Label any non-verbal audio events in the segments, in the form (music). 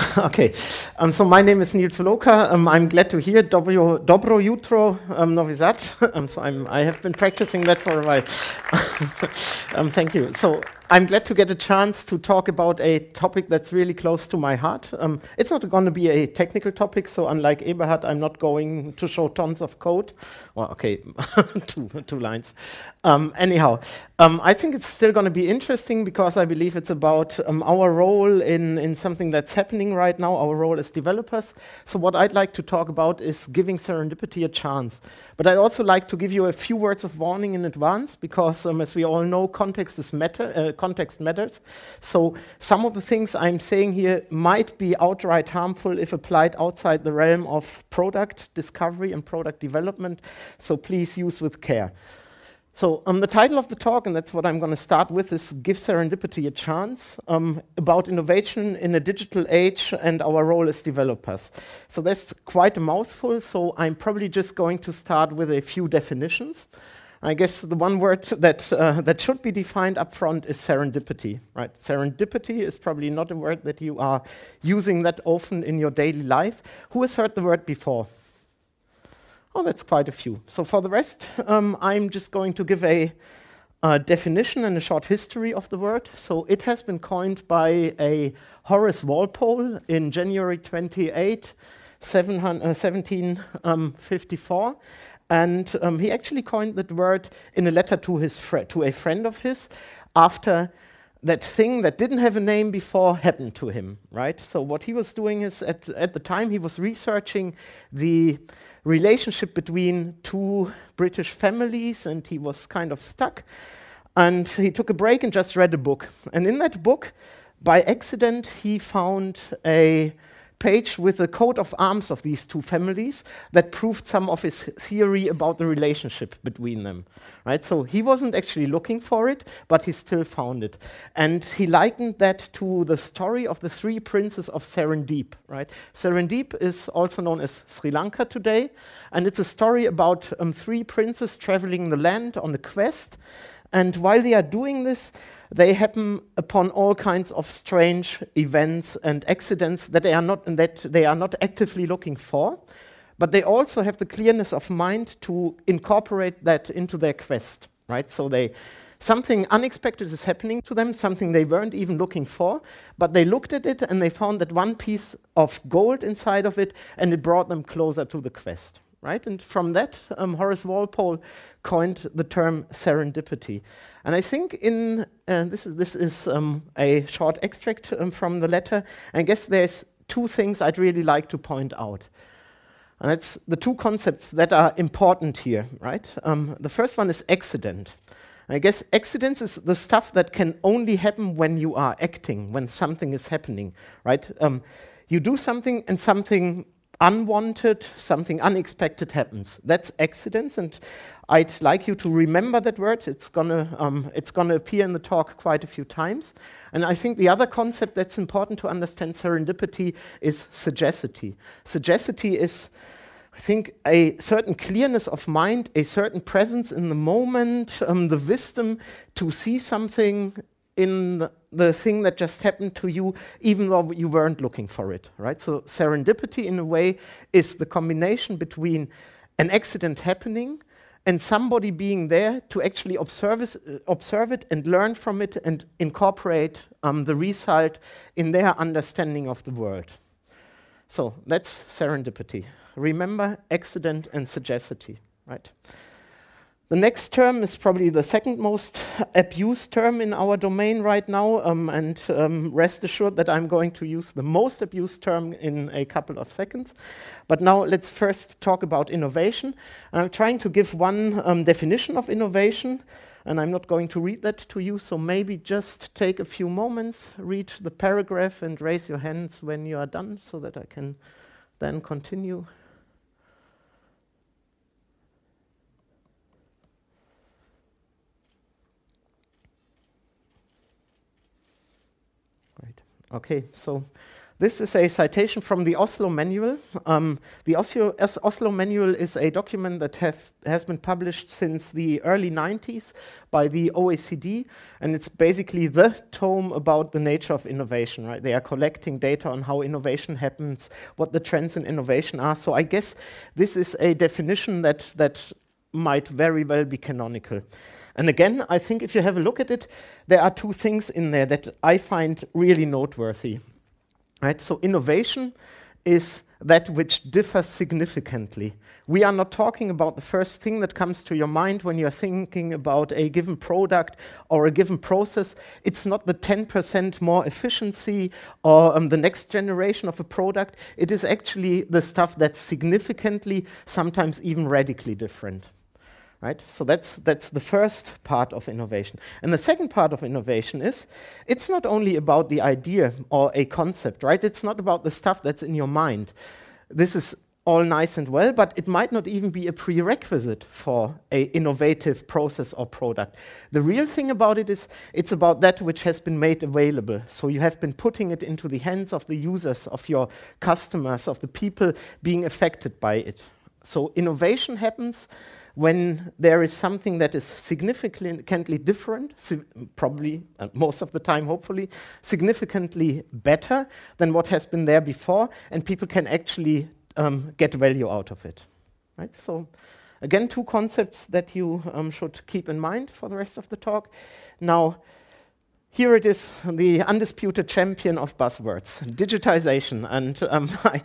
(laughs) okay, um, so my name is Niels Voloka. Um, I'm glad to hear dobro, dobro jutro um, novi zat. (laughs) um, so I'm, I have been practicing that for a while. (laughs) um, thank you. So I'm glad to get a chance to talk about a topic that's really close to my heart. Um, it's not going to be a technical topic, so unlike Eberhard, I'm not going to show tons of code. Well, okay, (laughs) two, two lines. Um, anyhow, um, I think it's still going to be interesting because I believe it's about um, our role in, in something that's happening right now, our role as developers. So what I'd like to talk about is giving serendipity a chance. But I'd also like to give you a few words of warning in advance because, um, as we all know, context is matter. Uh, context matters. So some of the things I'm saying here might be outright harmful if applied outside the realm of product discovery and product development, so please use with care. So um, the title of the talk, and that's what I'm going to start with, is Give Serendipity a Chance, um, about innovation in a digital age and our role as developers. So that's quite a mouthful, so I'm probably just going to start with a few definitions. I guess the one word that, uh, that should be defined up front is serendipity, right? Serendipity is probably not a word that you are using that often in your daily life. Who has heard the word before? Oh, that's quite a few. So for the rest, um, I'm just going to give a, definition and a short history of the word. So it has been coined by a Horace Walpole in January 28, 1754. Uh, and um, he actually coined that word in a letter to, his to a friend of his after that thing that didn't have a name before happened to him, right? So what he was doing is at, at the time he was researching the relationship between two British families and he was kind of stuck. And he took a break and just read a book. And in that book, by accident, he found a page with a coat of arms of these two families that proved some of his theory about the relationship between them. Right? So he wasn't actually looking for it, but he still found it. And he likened that to the story of the three princes of Serendip. Right? Serendip is also known as Sri Lanka today, and it's a story about um, three princes traveling the land on a quest. And while they are doing this, they happen upon all kinds of strange events and accidents that they are not, that they are not actively looking for. But they also have the clearness of mind to incorporate that into their quest, right? So they, something unexpected is happening to them, something they weren't even looking for, but they looked at it and they found that one piece of gold inside of it and it brought them closer to the quest, right? And from that, um, Horace Walpole coined the term serendipity. And I think in uh, this is, this is um, a short extract um, from the letter. I guess there's two things I'd really like to point out. And it's the two concepts that are important here, right? Um, the first one is accident. I guess accidents is the stuff that can only happen when you are acting, when something is happening, right? Um, you do something and something unwanted, something unexpected happens. That's accidents, and I'd like you to remember that word. It's gonna, um, it's gonna appear in the talk quite a few times. And I think the other concept that's important to understand serendipity is sagacity. Sagacity is, I think, a certain clearness of mind, a certain presence in the moment, um, the wisdom to see something in the the thing that just happened to you, even though you weren't looking for it, right? So serendipity, in a way, is the combination between an accident happening and somebody being there to actually observe, uh, observe it and learn from it and incorporate um, the result in their understanding of the world. So that's serendipity. Remember accident and sagacity, right? The next term is probably the second most (laughs) abused term in our domain right now, um, and um, rest assured that I'm going to use the most abused term in a couple of seconds. But now let's first talk about innovation. I'm trying to give one um, definition of innovation, and I'm not going to read that to you, so maybe just take a few moments, read the paragraph, and raise your hands when you are done so that I can then continue Okay, so this is a citation from the Oslo Manual. Um, the Oslo, Oslo, Manual is a document that have, has been published since the early 90s by the OECD, and it's basically the tome about the nature of innovation, right? They are collecting data on how innovation happens, what the trends in innovation are. So I guess this is a definition that, that might very well be canonical. And again, I think if you have a look at it, there are two things in there that I find really noteworthy. Right? So innovation is that which differs significantly. We are not talking about the first thing that comes to your mind when you're thinking about a given product or a given process. It's not the 10% more efficiency or um, the next generation of a product. It is actually the stuff that's significantly, sometimes even radically different. Right? So that's, that's the first part of innovation. And the second part of innovation is it's not only about the idea or a concept, right? It's not about the stuff that's in your mind. This is all nice and well, but it might not even be a prerequisite for an innovative process or product. The real thing about it is it's about that which has been made available. So you have been putting it into the hands of the users, of your customers, of the people being affected by it. So innovation happens when there is something that is significantly different, si probably uh, most of the time, hopefully, significantly better than what has been there before, and people can actually um, get value out of it. Right? So, again, two concepts that you um, should keep in mind for the rest of the talk. Now here it is, the undisputed champion of buzzwords, digitization. And um, (laughs) I,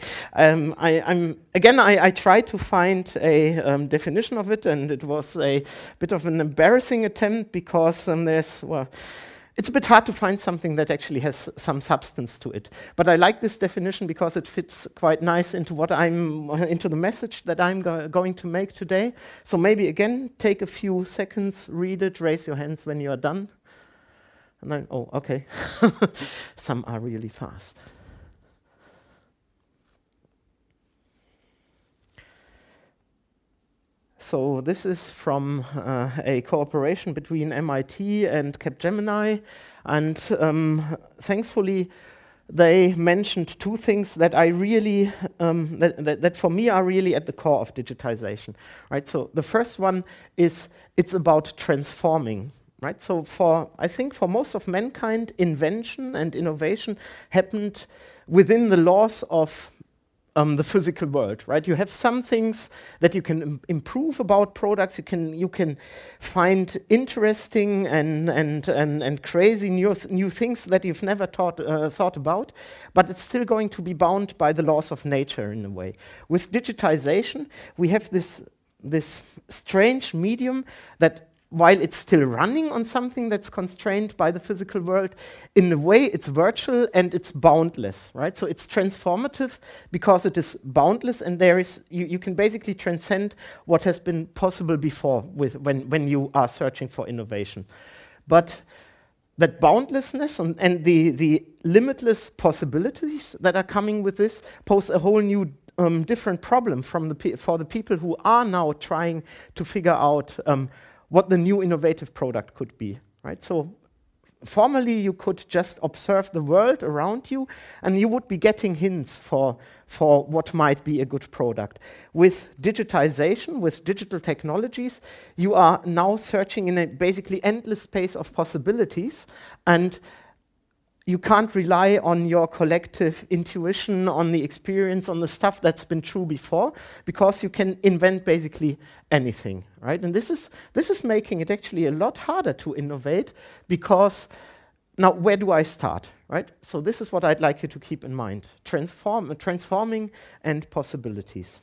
um, I, again, I, I, tried to find a um, definition of it, and it was a bit of an embarrassing attempt because um, there's, well, it's a bit hard to find something that actually has some substance to it. But I like this definition because it fits quite nice into what I'm, (laughs) into the message that I'm go going to make today. So maybe again, take a few seconds, read it, raise your hands when you are done. And then, oh, okay, (laughs) some are really fast. So this is from uh, a cooperation between MIT and Capgemini. And um, thankfully, they mentioned two things that I really, um, that, that, that, for me are really at the core of digitization. Right? So the first one is it's about transforming right? So for I think for most of mankind, invention and innovation happened within the laws of um, the physical world, right? You have some things that you can Im improve about products. You can you can find interesting and and and, and crazy new th new things that you've never thought uh, thought about, but it's still going to be bound by the laws of nature in a way. With digitization, we have this this strange medium that while it's still running on something that's constrained by the physical world, in a way it's virtual and it's boundless, right? So it's transformative because it is boundless and there is you, you can basically transcend what has been possible before with when, when you are searching for innovation. But that boundlessness and, and the, the limitless possibilities that are coming with this pose a whole new um, different problem from the for the people who are now trying to figure out um, what the new innovative product could be. Right? So formerly you could just observe the world around you and you would be getting hints for, for what might be a good product. With digitization, with digital technologies, you are now searching in a basically endless space of possibilities and you can't rely on your collective intuition, on the experience, on the stuff that's been true before, because you can invent basically anything, right? And this is, this is making it actually a lot harder to innovate because now where do I start, right? So this is what I'd like you to keep in mind, Transform, uh, transforming and possibilities.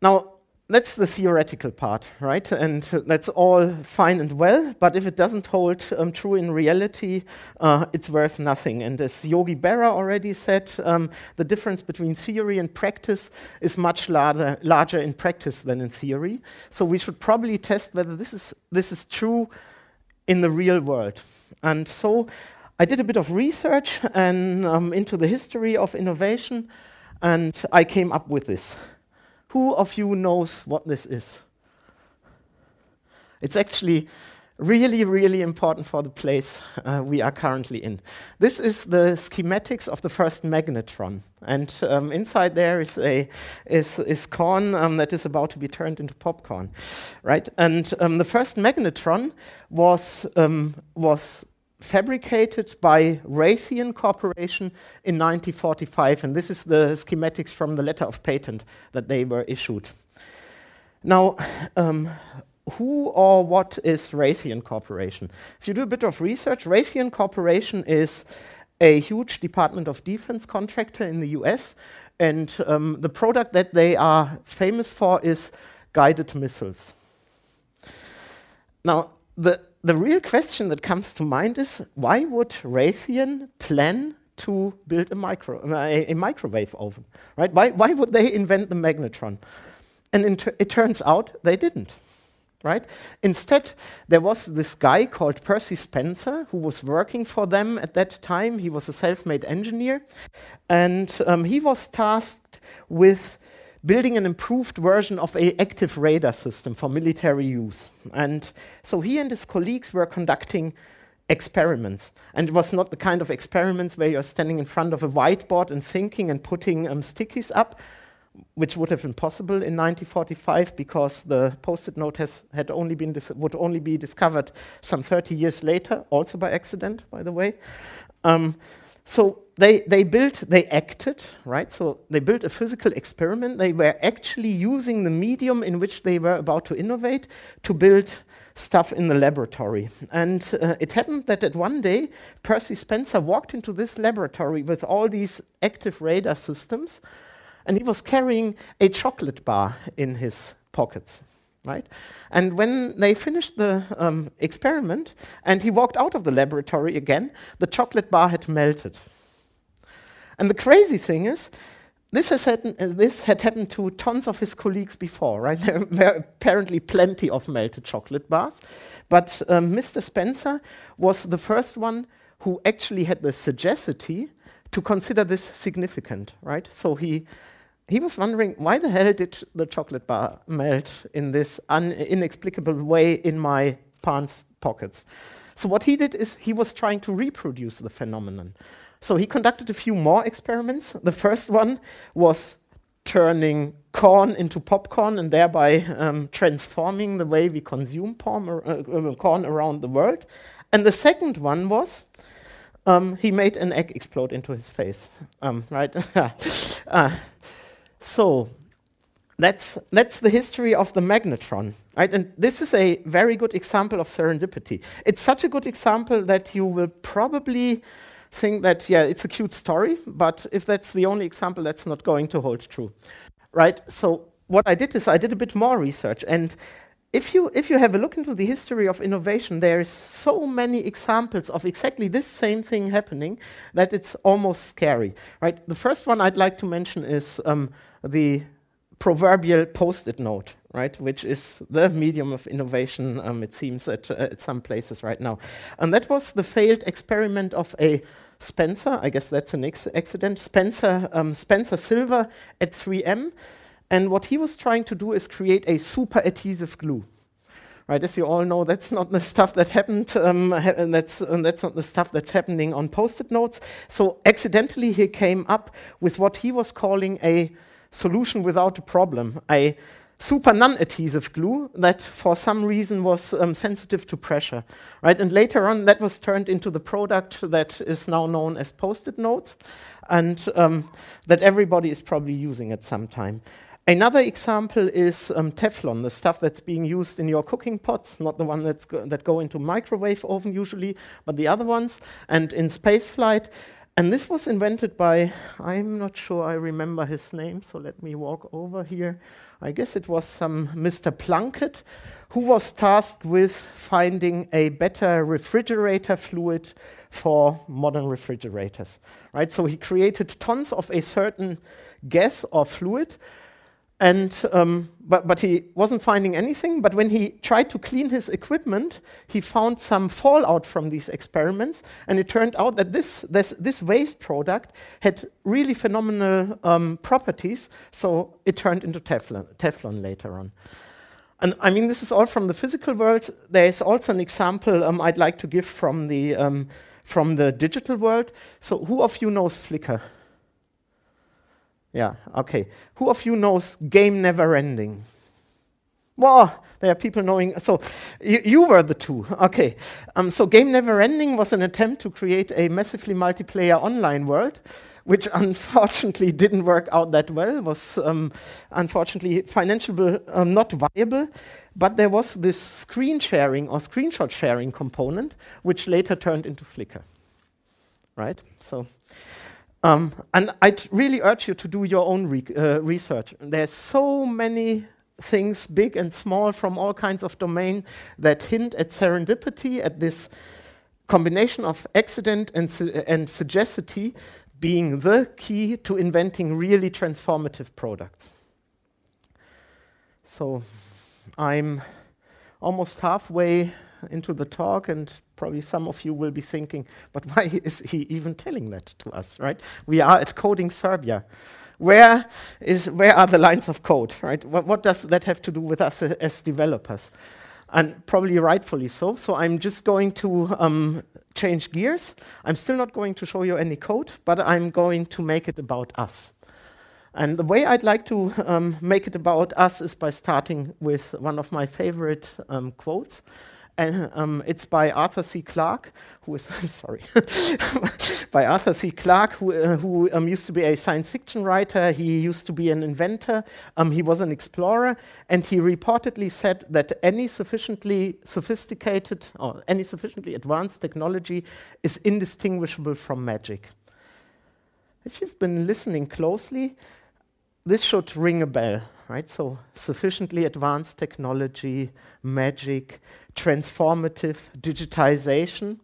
Now, that's the theoretical part, right? And uh, that's all fine and well, but if it doesn't hold um, true in reality, uh, it's worth nothing. And as Yogi Berra already said, um, the difference between theory and practice is much larger, larger in practice than in theory. So we should probably test whether this is, this is true in the real world. And so I did a bit of research and um, into the history of innovation, and I came up with this. Who of you knows what this is? It's actually really, really important for the place uh, we are currently in. This is the schematics of the first magnetron. And um, inside there is, a, is, is corn um, that is about to be turned into popcorn. right? And um, the first magnetron was, um, was fabricated by Raytheon Corporation in 1945. And this is the schematics from the letter of patent that they were issued. Now, um, who or what is Raytheon Corporation? If you do a bit of research, Raytheon Corporation is a huge Department of Defense contractor in the US. And um, the product that they are famous for is guided missiles. Now, the the real question that comes to mind is why would Raytheon plan to build a, micro, a, a microwave oven? Right? Why, why would they invent the magnetron? And it turns out they didn't. Right? Instead, there was this guy called Percy Spencer who was working for them at that time. He was a self made engineer. And um, he was tasked with building an improved version of an active radar system for military use. And so he and his colleagues were conducting experiments. And it was not the kind of experiments where you're standing in front of a whiteboard and thinking and putting um, stickies up, which would have been possible in 1945 because the post-it note has, had only been would only be discovered some 30 years later, also by accident, by the way. Um, so they, they built, they acted, right? So they built a physical experiment. They were actually using the medium in which they were about to innovate to build stuff in the laboratory. And uh, it happened that at one day, Percy Spencer walked into this laboratory with all these active radar systems, and he was carrying a chocolate bar in his pockets right? And when they finished the um, experiment and he walked out of the laboratory again, the chocolate bar had melted. And the crazy thing is, this, has happen- this had happened to tons of his colleagues before, right? (laughs) There were apparently plenty of melted chocolate bars. But um, Mr. Spencer was the first one who actually had the sagacity to consider this significant, right? So he he was wondering why the hell did the chocolate bar melt in this inexplicable way in my pants pockets. So what he did is he was trying to reproduce the phenomenon. So he conducted a few more experiments. The first one was turning corn into popcorn and thereby um, transforming the way we consume uh, uh, corn around the world. And the second one was um, he made an egg explode into his face. Um, right? (laughs) uh, so that's, that's the history of the magnetron. Right? And this is a very good example of serendipity. It's such a good example that you will probably think that, yeah, it's a cute story, but if that's the only example, that's not going to hold true. Right? So what I did is I did a bit more research. And if you, if you have a look into the history of innovation, there is so many examples of exactly this same thing happening that it's almost scary. Right? The first one I'd like to mention is um, the proverbial post-it note, right, which is the medium of innovation, um, it seems, at, uh, at some places right now. And that was the failed experiment of a Spencer, I guess that's an ex accident, Spencer, um, Spencer Silver at 3M. And what he was trying to do is create a super adhesive glue. Right, as you all know, that's not the stuff that happened, um, ha and, that's, and that's not the stuff that's happening on post-it notes. So accidentally he came up with what he was calling a solution without a problem. A super non-adhesive glue that for some reason was um, sensitive to pressure. Right? And later on that was turned into the product that is now known as post-it notes and um, that everybody is probably using at some time. Another example is um, Teflon, the stuff that's being used in your cooking pots, not the one that's go that go into microwave oven usually, but the other ones. And in spaceflight, and this was invented by, I'm not sure I remember his name, so let me walk over here. I guess it was some Mr. Plunkett, who was tasked with finding a better refrigerator fluid for modern refrigerators. Right, so he created tons of a certain gas or fluid and, um, but, but he wasn't finding anything. But when he tried to clean his equipment, he found some fallout from these experiments. And it turned out that this, this, this waste product had really phenomenal um, properties. So it turned into Teflon, Teflon later on. And I mean, this is all from the physical world. There is also an example um, I'd like to give from the, um, from the digital world. So who of you knows Flickr? Yeah, okay. Who of you knows game never ending? Well, there are people knowing. So you, you were the two. Okay. Um, so Game Never Ending was an attempt to create a massively multiplayer online world, which (laughs) unfortunately didn't work out that well, was um, unfortunately financially um, not viable. But there was this screen sharing or screenshot sharing component, which later turned into Flickr. Right? So. Um, and I'd really urge you to do your own re uh, research. There's so many things, big and small, from all kinds of domain that hint at serendipity, at this combination of accident and, su and sagacity being the key to inventing really transformative products. So I'm almost halfway into the talk and probably some of you will be thinking, but (laughs) why is he even telling that to us, right? We are at Coding Serbia. Where, is, where are the lines of code, right? What, what does that have to do with us as, as developers? And probably rightfully so. So I'm just going to um, change gears. I'm still not going to show you any code, but I'm going to make it about us. And the way I'd like to um, make it about us is by starting with one of my favorite um, quotes and um, it's by Arthur C. Clarke, who is, I'm (laughs) sorry, (laughs) by Arthur C. Clarke, who, uh, who um, used to be a science fiction writer. He used to be an inventor. Um, he was an explorer. And he reportedly said that any sufficiently sophisticated or any sufficiently advanced technology is indistinguishable from magic. If you've been listening closely, this should ring a bell right? So sufficiently advanced technology, magic, transformative digitization,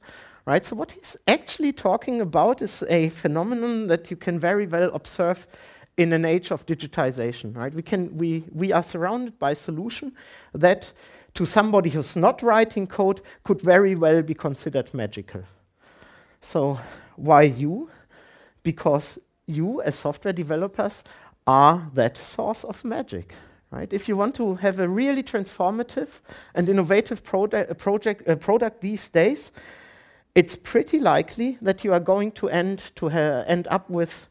right? So what he's actually talking about is a phenomenon that you can very well observe in an age of digitization, right? We, can, we, we are surrounded by solution that to somebody who's not writing code could very well be considered magical. So why you? Because you as software developers are that source of magic. Right? If you want to have a really transformative and innovative produ uh, project, uh, product these days, it's pretty likely that you are going to end to end up with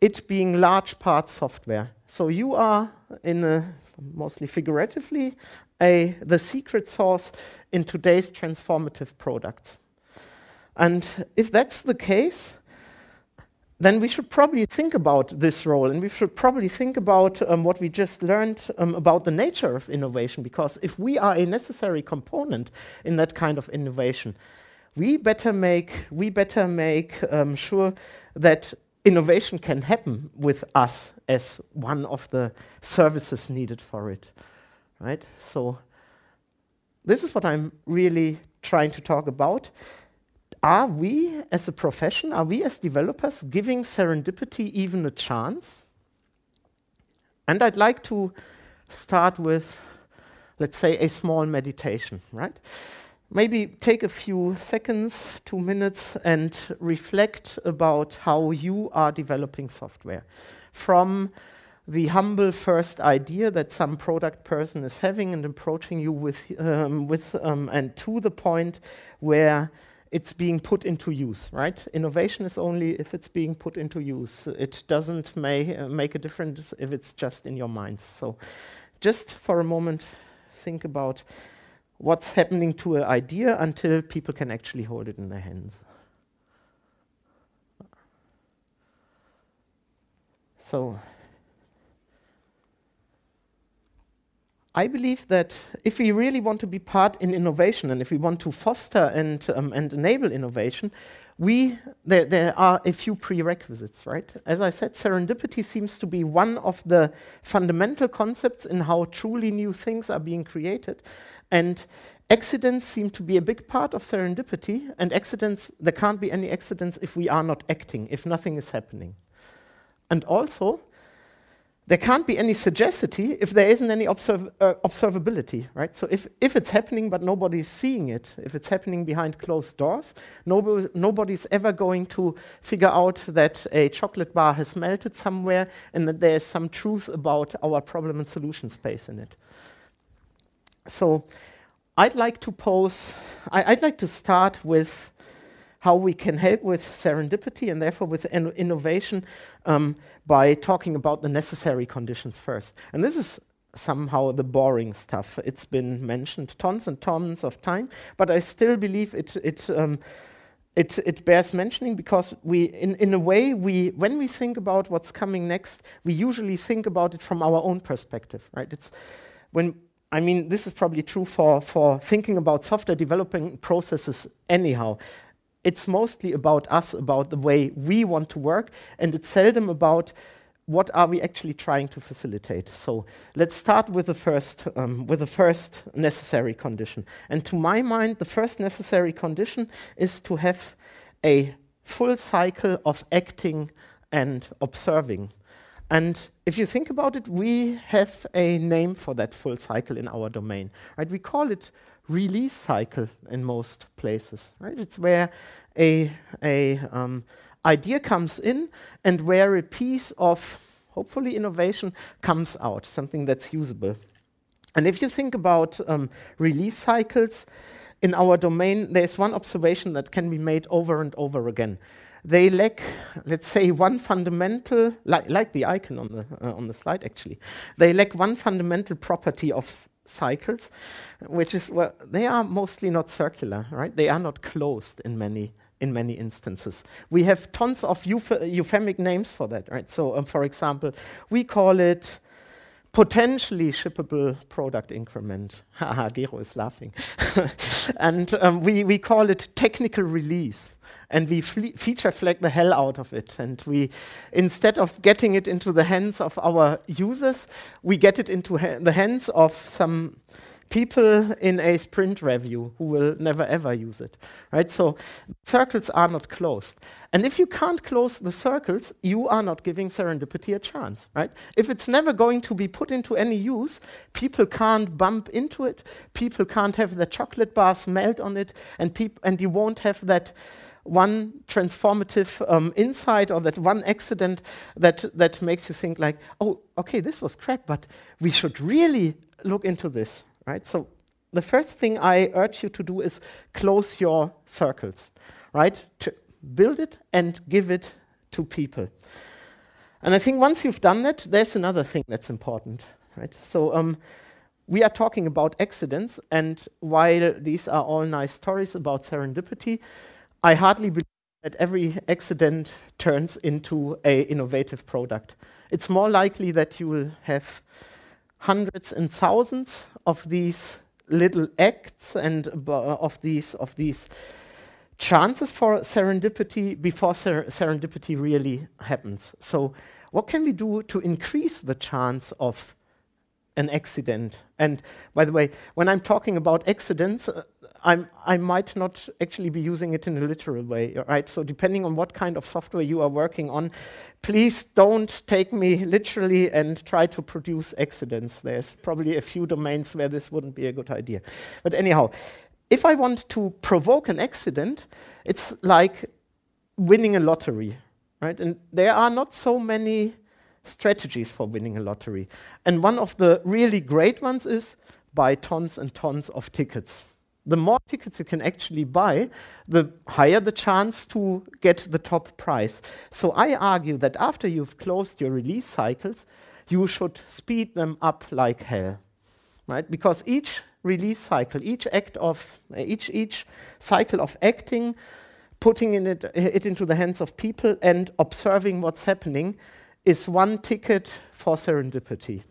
it being large part software. So you are in a mostly figuratively a, the secret source in today's transformative products. And if that's the case, then we should probably think about this role and we should probably think about um, what we just learned um, about the nature of innovation because if we are a necessary component in that kind of innovation, we better make, we better make um, sure that innovation can happen with us as one of the services needed for it. Right? So this is what I'm really trying to talk about are we as a profession, are we as developers giving serendipity even a chance? And I'd like to start with, let's say, a small meditation, right? Maybe take a few seconds, two minutes, and reflect about how you are developing software. From the humble first idea that some product person is having and approaching you with, um, with um, and to the point where it's being put into use, right? Innovation is only if it's being put into use. It doesn't may, uh, make a difference if it's just in your minds. So just for a moment, think about what's happening to an idea until people can actually hold it in their hands. So I believe that if we really want to be part in innovation and if we want to foster and, um, and enable innovation, we, there, there are a few prerequisites, right? As I said, serendipity seems to be one of the fundamental concepts in how truly new things are being created. And accidents seem to be a big part of serendipity, and accidents, there can't be any accidents if we are not acting, if nothing is happening. And also, there can't be any sagacity if there isn't any observ uh, observability, right? So if, if it's happening but nobody's seeing it, if it's happening behind closed doors, nobody's ever going to figure out that a chocolate bar has melted somewhere and that there's some truth about our problem and solution space in it. So I'd like to pose, I, would like to start with how we can help with serendipity and therefore with innovation um, by talking about the necessary conditions first. And this is somehow the boring stuff. It's been mentioned tons and tons of time, but I still believe it it um, it, it bears mentioning because we in, in a way we when we think about what's coming next, we usually think about it from our own perspective, right? It's when I mean, this is probably true for, for thinking about software developing processes anyhow it's mostly about us, about the way we want to work, and it's seldom about what are we actually trying to facilitate. So let's start with the first, um, with the first necessary condition. And to my mind, the first necessary condition is to have a full cycle of acting and observing. And if you think about it, we have a name for that full cycle in our domain. Right? We call it release cycle in most places. Right? It's where a, a um, idea comes in and where a piece of hopefully innovation comes out, something that's usable. And if you think about um, release cycles, in our domain, there's one observation that can be made over and over again. They lack, let's say, one fundamental, li like the icon on the, uh, on the slide actually, they lack one fundamental property of cycles, which is, well, they are mostly not circular, right? They are not closed in many in many instances. We have tons of euph names for that, right? So, um, for example, we call it potentially shippable product increment. (laughs) Haha, Gero is laughing. (laughs) and um, we, we call it technical release. And we feature flag the hell out of it. And we, instead of getting it into the hands of our users, we get it into ha the hands of some people in a sprint review who will never ever use it, right? So circles are not closed. And if you can't close the circles, you are not giving serendipity a chance, right? If it's never going to be put into any use, people can't bump into it, people can't have the chocolate bars melt on it, and, and you won't have that one transformative um, insight or that one accident that, that makes you think like, oh, okay, this was crap, but we should really look into this, right? So the first thing I urge you to do is close your circles, right? To build it and give it to people. And I think once you've done that, there's another thing that's important, right? So um, we are talking about accidents, and while these are all nice stories about serendipity, I hardly believe that every accident turns into an innovative product. It's more likely that you will have hundreds and thousands of these little acts and uh, of these of these chances for serendipity before ser serendipity really happens. So what can we do to increase the chance of an accident? And by the way, when I'm talking about accidents, uh, I'm, i might not actually be using it in a literal way, right? So depending on what kind of software you are working on, please don't take me literally and try to produce accidents. There's probably a few domains where this wouldn't be a good idea. But anyhow, if I want to provoke an accident, it's like winning a lottery, right? And there are not so many strategies for winning a lottery. And one of the really great ones is buy tons and tons of tickets the more tickets you can actually buy, the higher the chance to get the top price. So I argue that after you've closed your release cycles, you should speed them up like hell, right? Because each release cycle, each act of uh, each each cycle of acting, putting in it, it into the hands of people and observing what's happening, is one ticket for serendipity.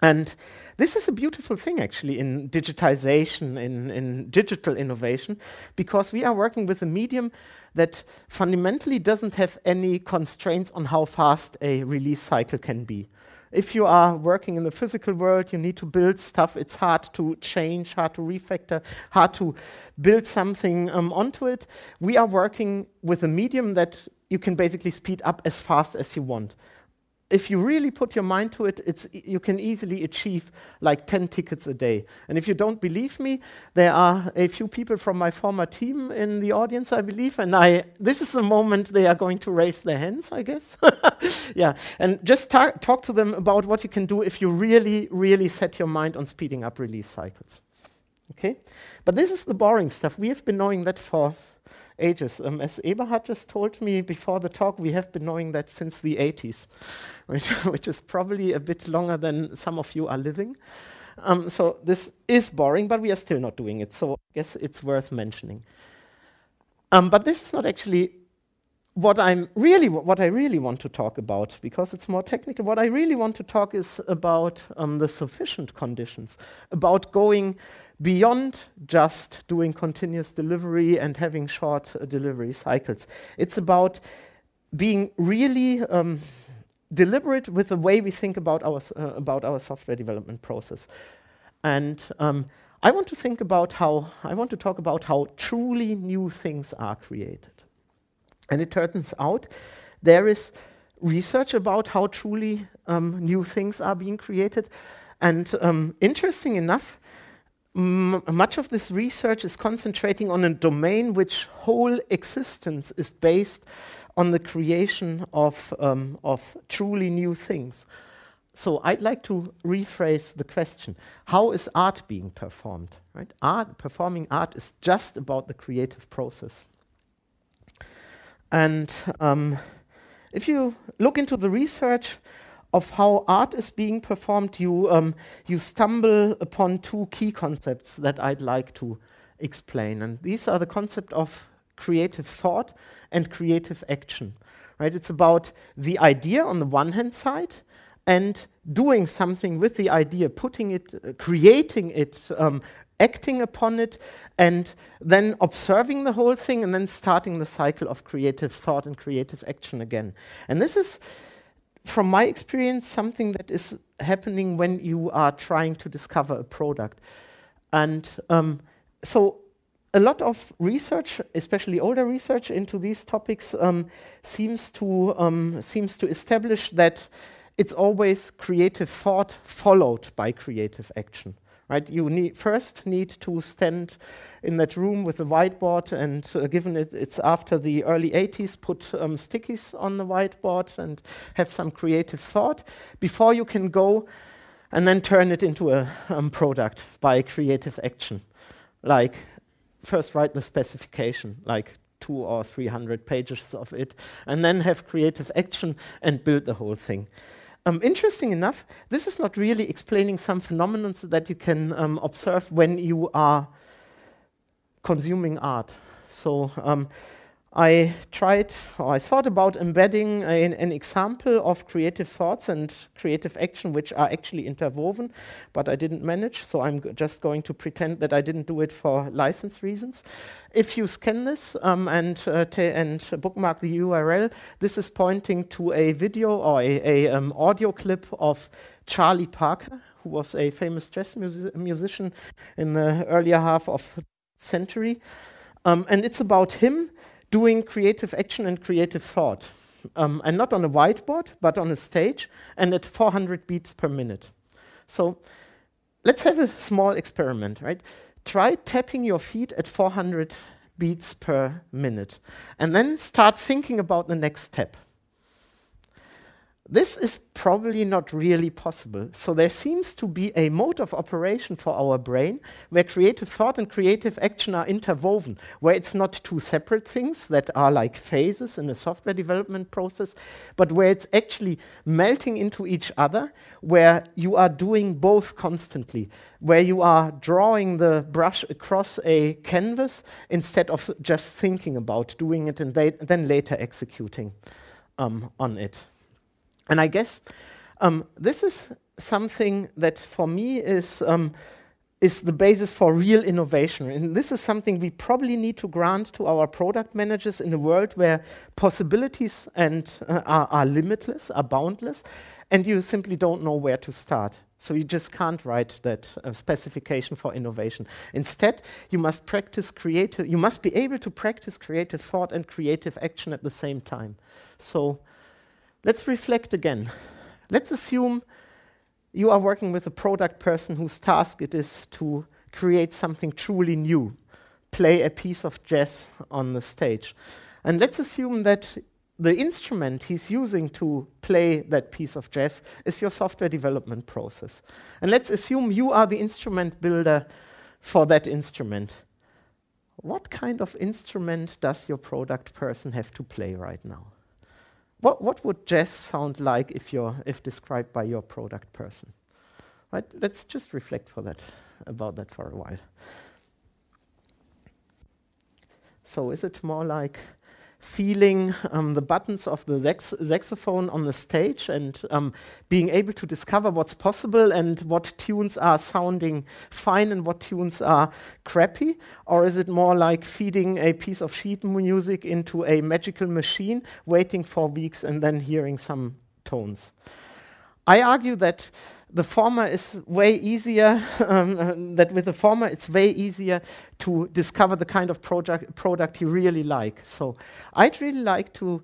And this is a beautiful thing, actually, in digitization, in, in digital innovation, because we are working with a medium that fundamentally doesn't have any constraints on how fast a release cycle can be. If you are working in the physical world, you need to build stuff. It's hard to change, hard to refactor, hard to build something um, onto it. We are working with a medium that you can basically speed up as fast as you want if you really put your mind to it, it's, you can easily achieve like 10 tickets a day. And if you don't believe me, there are a few people from my former team in the audience, I believe, and I, this is the moment they are going to raise their hands, I guess. (laughs) yeah, and just ta talk to them about what you can do if you really, really set your mind on speeding up release cycles. Okay? But this is the boring stuff. We have been knowing that for ages. Um, as Eberhard just told me before the talk, we have been knowing that since the 80s, (laughs) which, which is probably a bit longer than some of you are living. Um, so this is boring, but we are still not doing it. So I guess it's worth mentioning. Um, but this is not actually what I'm really, what I really want to talk about, because it's more technical, what I really want to talk is about um, the sufficient conditions, about going beyond just doing continuous delivery and having short uh, delivery cycles. It's about being really um, deliberate with the way we think about our, uh, about our software development process. And um, I want to think about how, I want to talk about how truly new things are created. And it turns out there is research about how truly um, new things are being created. And um, interesting enough, much of this research is concentrating on a domain which whole existence is based on the creation of, um, of truly new things. So I'd like to rephrase the question. How is art being performed? Right? Art, performing art is just about the creative process. And um, if you look into the research of how art is being performed, you, um, you stumble upon two key concepts that I'd like to explain. And these are the concept of creative thought and creative action. Right? It's about the idea on the one hand side and doing something with the idea, putting it, uh, creating it, um, acting upon it, and then observing the whole thing, and then starting the cycle of creative thought and creative action again. And this is, from my experience, something that is happening when you are trying to discover a product. And um, so a lot of research, especially older research into these topics, um, seems, to, um, seems to establish that it's always creative thought followed by creative action. Right? You need, first need to stand in that room with a whiteboard and uh, given it, it's after the early 80s, put um, stickies on the whiteboard and have some creative thought before you can go and then turn it into a um, product by creative action. Like first write the specification, like two or 300 pages of it, and then have creative action and build the whole thing. Um, interesting enough, this is not really explaining some phenomena that you can um, observe when you are consuming art. So um, I tried, or I thought about embedding an, an, example of creative thoughts and creative action which are actually interwoven, but I didn't manage, so I'm just going to pretend that I didn't do it for license reasons. If you scan this um, and, uh, and bookmark the URL, this is pointing to a video or a, a um, audio clip of Charlie Parker, who was a famous jazz music musician in the earlier half of the century. Um, and it's about him doing creative action and creative thought. Um, and not on a whiteboard, but on a stage and at 400 beats per minute. So let's have a small experiment, right? Try tapping your feet at 400 beats per minute and then start thinking about the next step. This is probably not really possible. So there seems to be a mode of operation for our brain where creative thought and creative action are interwoven, where it's not two separate things that are like phases in a software development process, but where it's actually melting into each other, where you are doing both constantly, where you are drawing the brush across a canvas instead of just thinking about doing it and then later executing um, on it. And I guess um, this is something that for me is, um, is the basis for real innovation. And this is something we probably need to grant to our product managers in a world where possibilities and, uh, are, are limitless, are boundless, and you simply don't know where to start. So you just can't write that uh, specification for innovation. Instead, you must practice creative, you must be able to practice creative thought and creative action at the same time. So Let's reflect again. Let's assume you are working with a product person whose task it is to create something truly new, play a piece of jazz on the stage. And let's assume that the instrument he's using to play that piece of jazz is your software development process. And let's assume you are the instrument builder for that instrument. What kind of instrument does your product person have to play right now? what, what would jazz sound like if, you're, if described by your product person? Right? Let's just reflect for that, about that for a while. So is it more like feeling um, the buttons of the sax saxophone on the stage and um, being able to discover what's possible and what tunes are sounding fine and what tunes are crappy? Or is it more like feeding a piece of sheet music into a magical machine, waiting for weeks and then hearing some tones? I argue that the former is way easier, (laughs) um, that with the former it's way easier to discover the kind of product, product you really like. So I'd really like to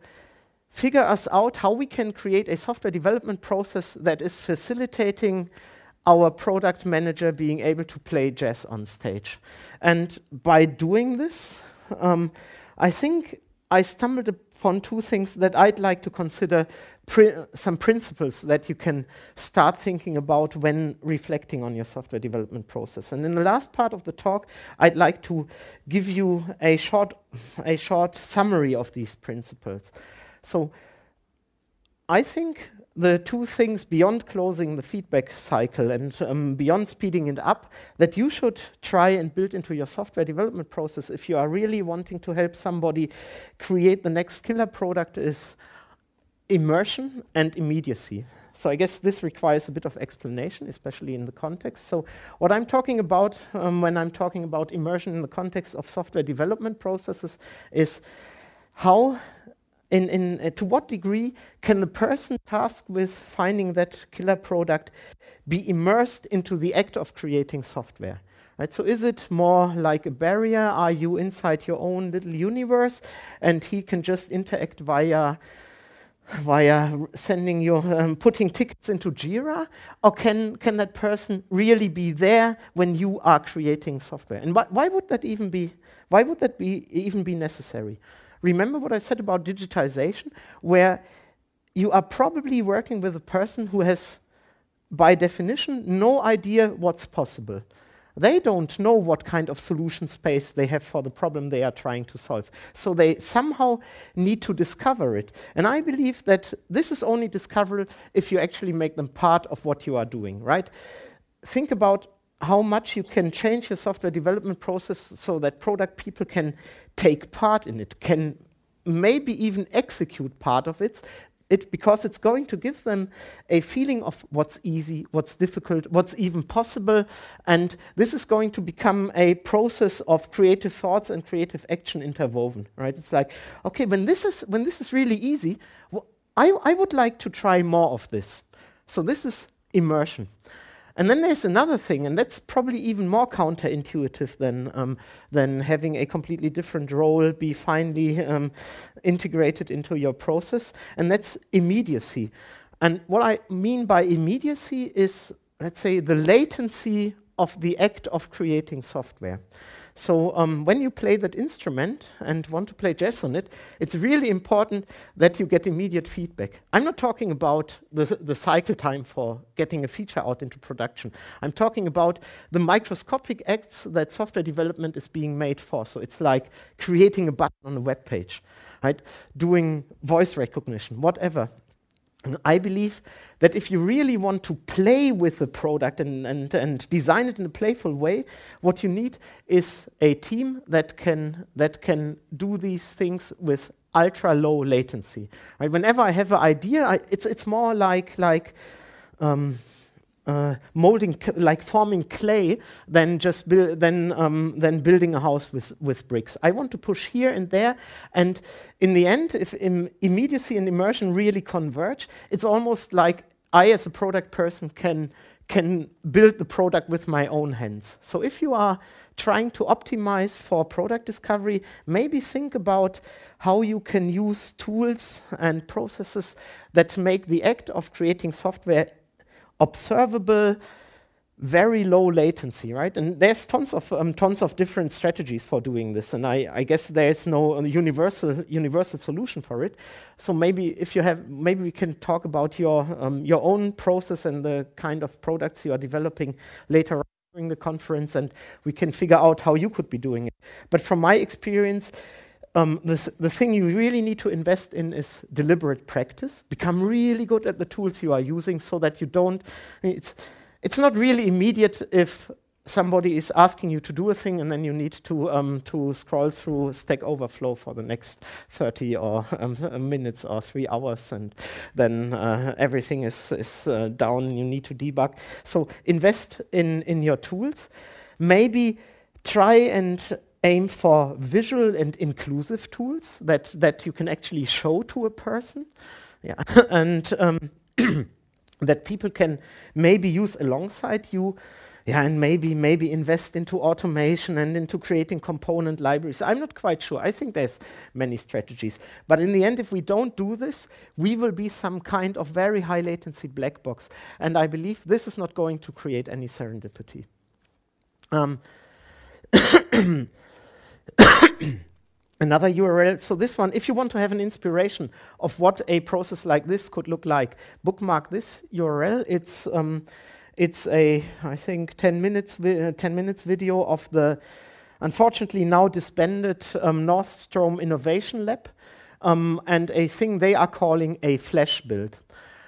figure us out how we can create a software development process that is facilitating our product manager being able to play jazz on stage. And by doing this, um, I think I stumbled upon two things that I'd like to consider pri some principles that you can start thinking about when reflecting on your software development process. And in the last part of the talk, I'd like to give you a short, a short summary of these principles. So I think the two things beyond closing the feedback cycle and um, beyond speeding it up that you should try and build into your software development process if you are really wanting to help somebody create the next killer product is immersion and immediacy. So I guess this requires a bit of explanation, especially in the context. So what I'm talking about um, when I'm talking about immersion in the context of software development processes is how in, in uh, to what degree can the person tasked with finding that killer product be immersed into the act of creating software? Right, so is it more like a barrier? Are you inside your own little universe, and he can just interact via via sending you um, putting tickets into Jira, or can can that person really be there when you are creating software? And wh why would that even be why would that be even be necessary? Remember what I said about digitization, where you are probably working with a person who has, by definition, no idea what's possible. They don't know what kind of solution space they have for the problem they are trying to solve. So they somehow need to discover it. And I believe that this is only discoverable if you actually make them part of what you are doing, right? Think about how much you can change your software development process so that product people can take part in it, can maybe even execute part of it, it because it's going to give them a feeling of what's easy, what's difficult, what's even possible. And this is going to become a process of creative thoughts and creative action interwoven, right? It's like, okay, when this is, when this is really easy, I, I would like to try more of this. So this is immersion. And then there's another thing, and that's probably even more counterintuitive than, um, than having a completely different role be finally um, integrated into your process, and that's immediacy. And what I mean by immediacy is, let's say, the latency of the act of creating software. So um, when you play that instrument and want to play jazz on it, it's really important that you get immediate feedback. I'm not talking about the, the cycle time for getting a feature out into production. I'm talking about the microscopic acts that software development is being made for. So it's like creating a button on a web page, right? doing voice recognition, whatever. I believe that if you really want to play with the product and, and, and design it in a playful way, what you need is a team that can, that can do these things with ultra low latency. Right? Whenever I have an idea, I, it's, it's more like, like um, uh, molding, like forming clay, than just than um, than building a house with with bricks. I want to push here and there, and in the end, if Im immediacy and immersion really converge, it's almost like I, as a product person, can can build the product with my own hands. So if you are trying to optimize for product discovery, maybe think about how you can use tools and processes that make the act of creating software observable, very low latency, right? And there's tons of um, tons of different strategies for doing this, and I, I guess there's no uh, universal universal solution for it. So maybe if you have, maybe we can talk about your um, your own process and the kind of products you are developing later on during the conference, and we can figure out how you could be doing it. But from my experience, um, this, the thing you really need to invest in is deliberate practice. Become really good at the tools you are using so that you don't. It's, it's not really immediate if somebody is asking you to do a thing and then you need to, um, to scroll through Stack Overflow for the next 30 or um, (laughs) minutes or three hours and then uh, everything is, is uh, down you need to debug. So invest in, in your tools. Maybe try and aim for visual and inclusive tools that, that you can actually show to a person. Yeah. (laughs) and um, (clears throat) that people can maybe use alongside you yeah, and maybe maybe invest into automation and into creating component libraries. I'm not quite sure. I think there's many strategies. But in the end, if we don't do this, we will be some kind of very high latency black box. And I believe this is not going to create any serendipity. Um (clears throat) (clears throat) another URL. So this one, if you want to have an inspiration of what a process like this could look like, bookmark this URL. It's um, it's a I think 10 minutes uh, 10 minutes video of the unfortunately now disbanded um, Northstrom Innovation Lab um, and a thing they are calling a flash build.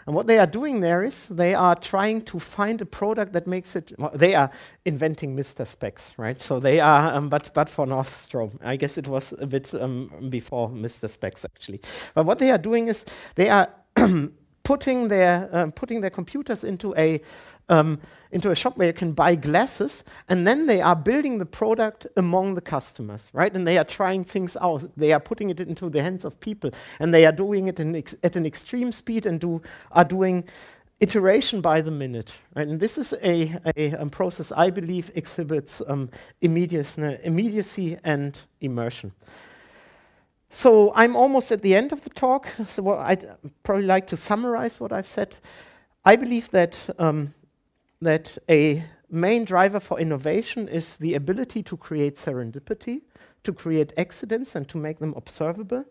And what they are doing there is they are trying to find a product that makes it. Well, they are inventing Mr. Specs, right? So they are, um, but but for Nordstrom, I guess it was a bit um, before Mr. Specs actually. But what they are doing is they are (clears throat) putting their, um, putting their computers into a, um, into a shop where you can buy glasses, and then they are building the product among the customers, right? And they are trying things out. They are putting it into the hands of people, and they are doing it at an extreme speed and do, are doing iteration by the minute. Right? And this is a, a, um, process I believe exhibits um, immediacy, immediacy and immersion. So I'm almost at the end of the talk, (laughs) so I'd probably like to summarize what I've said. I believe that, um, that a main driver for innovation is the ability to create serendipity, to create accidents and to make them observable.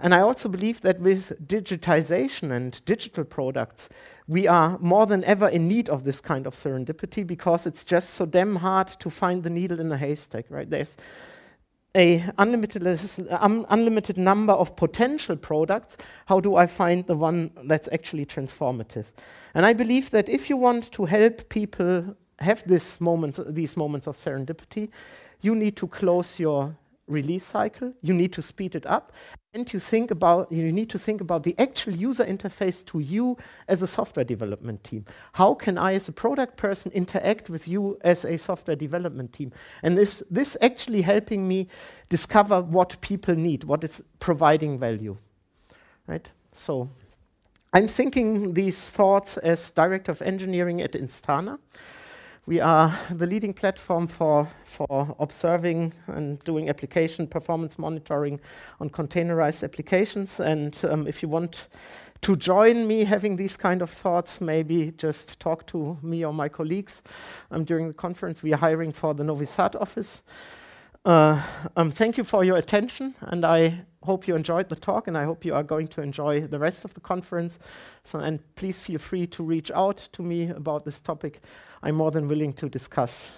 And I also believe that with digitization and digital products, we are more than ever in need of this kind of serendipity because it's just so damn hard to find the needle in a haystack, right? There's a unlimited, um, unlimited number of potential products, how do I find the one that's actually transformative? And I believe that if you want to help people have this these moments of serendipity, you need to close your release cycle. You need to speed it up. And you think about you need to think about the actual user interface to you as a software development team. How can I as a product person interact with you as a software development team? And is this actually helping me discover what people need, what is providing value? Right? So I'm thinking these thoughts as director of engineering at Instana. We are the leading platform for, for observing and doing application performance monitoring on containerized applications. And um, if you want to join me having these kind of thoughts, maybe just talk to me or my colleagues um, during the conference. We are hiring for the Novi Sad office. Uh, um, thank you for your attention, and I hope you enjoyed the talk, and I hope you are going to enjoy the rest of the conference. So, and please feel free to reach out to me about this topic. I'm more than willing to discuss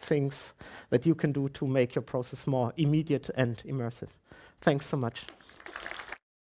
things that you can do to make your process more immediate and immersive. Thanks so much.